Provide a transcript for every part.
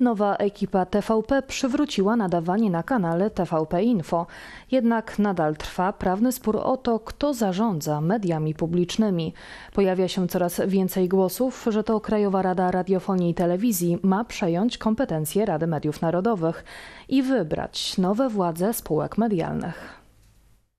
Nowa ekipa TVP przywróciła nadawanie na kanale TVP Info. Jednak nadal trwa prawny spór o to, kto zarządza mediami publicznymi. Pojawia się coraz więcej głosów, że to Krajowa Rada Radiofonii i Telewizji ma przejąć kompetencje Rady Mediów Narodowych i wybrać nowe władze spółek medialnych.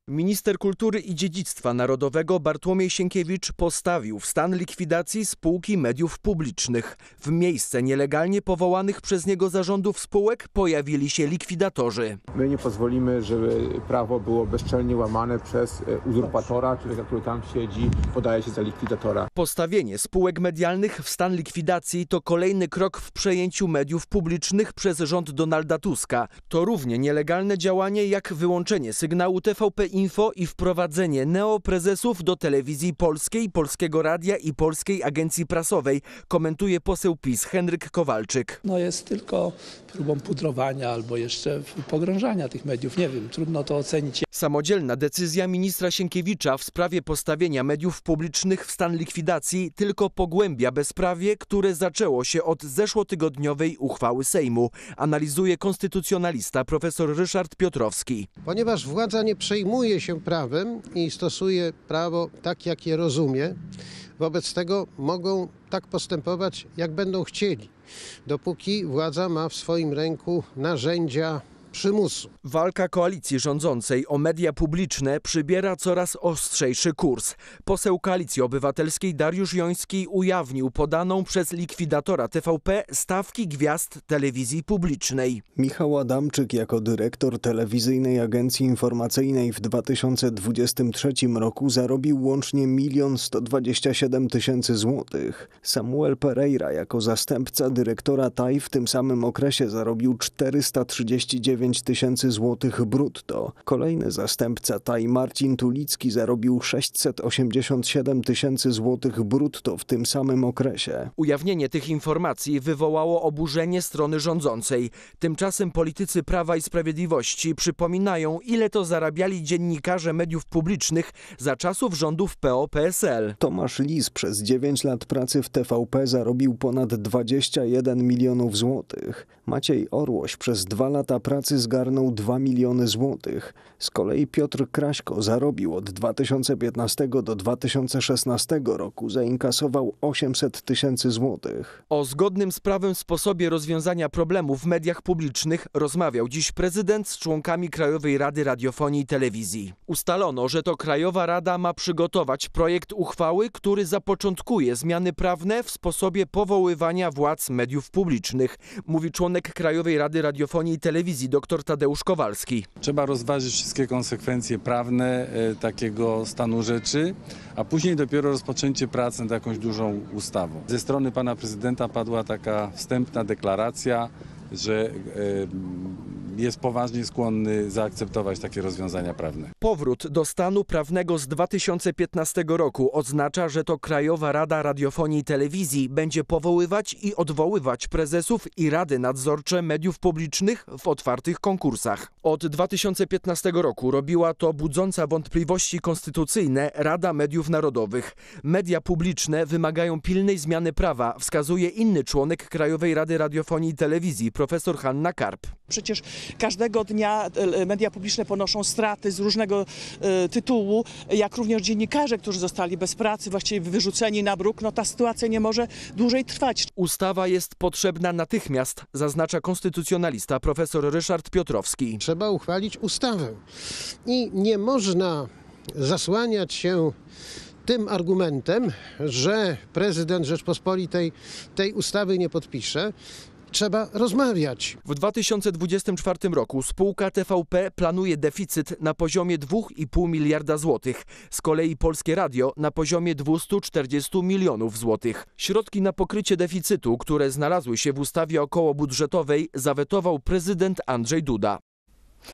Minister Kultury i Dziedzictwa Narodowego Bartłomiej Sienkiewicz postawił w stan likwidacji spółki mediów publicznych. W miejsce nielegalnie powołanych przez niego zarządów spółek pojawili się likwidatorzy. My nie pozwolimy, żeby prawo było bezczelnie łamane przez e, uzurpatora, człowieka, który tam siedzi, podaje się za likwidatora. Postawienie spółek medialnych w stan likwidacji to kolejny krok w przejęciu mediów publicznych przez rząd Donalda Tuska. To równie nielegalne działanie jak wyłączenie sygnału TVP Info i wprowadzenie neoprezesów do telewizji polskiej, Polskiego Radia i Polskiej Agencji Prasowej, komentuje poseł PiS Henryk Kowalczyk. No jest tylko próbą pudrowania albo jeszcze pogrążania tych mediów, nie wiem, trudno to ocenić. Samodzielna decyzja ministra Sienkiewicza w sprawie postawienia mediów publicznych w stan likwidacji tylko pogłębia bezprawie, które zaczęło się od zeszłotygodniowej uchwały Sejmu, analizuje konstytucjonalista profesor Ryszard Piotrowski. Ponieważ władza nie przejmuje zajmuje się prawem i stosuje prawo tak, jak je rozumie. Wobec tego mogą tak postępować, jak będą chcieli, dopóki władza ma w swoim ręku narzędzia przymusu. Walka koalicji rządzącej o media publiczne przybiera coraz ostrzejszy kurs. Poseł Koalicji Obywatelskiej Dariusz Joński ujawnił podaną przez likwidatora TVP stawki gwiazd telewizji publicznej. Michał Adamczyk jako dyrektor telewizyjnej agencji informacyjnej w 2023 roku zarobił łącznie 1 127 tysięcy złotych. Samuel Pereira jako zastępca dyrektora TAI w tym samym okresie zarobił 439 9 tysięcy złotych brutto. Kolejny zastępca Taj Marcin Tulicki zarobił 687 tysięcy złotych brutto w tym samym okresie. Ujawnienie tych informacji wywołało oburzenie strony rządzącej. Tymczasem politycy Prawa i Sprawiedliwości przypominają, ile to zarabiali dziennikarze mediów publicznych za czasów rządów PO-PSL. Tomasz Lis przez 9 lat pracy w TVP zarobił ponad 21 milionów złotych. Maciej Orłoś przez 2 lata pracy zgarnął 2 miliony złotych. Z kolei Piotr Kraśko zarobił od 2015 do 2016 roku, zainkasował 800 tysięcy złotych. O zgodnym z prawem sposobie rozwiązania problemu w mediach publicznych rozmawiał dziś prezydent z członkami Krajowej Rady Radiofonii i Telewizji. Ustalono, że to Krajowa Rada ma przygotować projekt uchwały, który zapoczątkuje zmiany prawne w sposobie powoływania władz mediów publicznych, mówi członek Krajowej Rady Radiofonii i Telewizji dr Tadeusz Kowalski. Trzeba rozważyć wszystkie konsekwencje prawne e, takiego stanu rzeczy, a później dopiero rozpoczęcie prac nad jakąś dużą ustawą. Ze strony pana prezydenta padła taka wstępna deklaracja, że e, jest poważnie skłonny zaakceptować takie rozwiązania prawne. Powrót do stanu prawnego z 2015 roku oznacza, że to Krajowa Rada Radiofonii i Telewizji będzie powoływać i odwoływać prezesów i rady nadzorcze mediów publicznych w otwartych konkursach. Od 2015 roku robiła to budząca wątpliwości konstytucyjne Rada Mediów Narodowych. Media publiczne wymagają pilnej zmiany prawa, wskazuje inny członek Krajowej Rady Radiofonii i Telewizji, profesor Hanna Karp. Przecież każdego dnia e, media publiczne ponoszą straty z różnego e, tytułu, jak również dziennikarze, którzy zostali bez pracy, właściwie wyrzuceni na bruk. No ta sytuacja nie może dłużej trwać. Ustawa jest potrzebna natychmiast, zaznacza konstytucjonalista profesor Ryszard Piotrowski. Trzeba uchwalić ustawę i nie można zasłaniać się tym argumentem, że prezydent Rzeczpospolitej tej ustawy nie podpisze, trzeba rozmawiać. W 2024 roku spółka TVP planuje deficyt na poziomie 2,5 miliarda złotych. Z kolei Polskie Radio na poziomie 240 milionów złotych. Środki na pokrycie deficytu, które znalazły się w ustawie budżetowej, zawetował prezydent Andrzej Duda.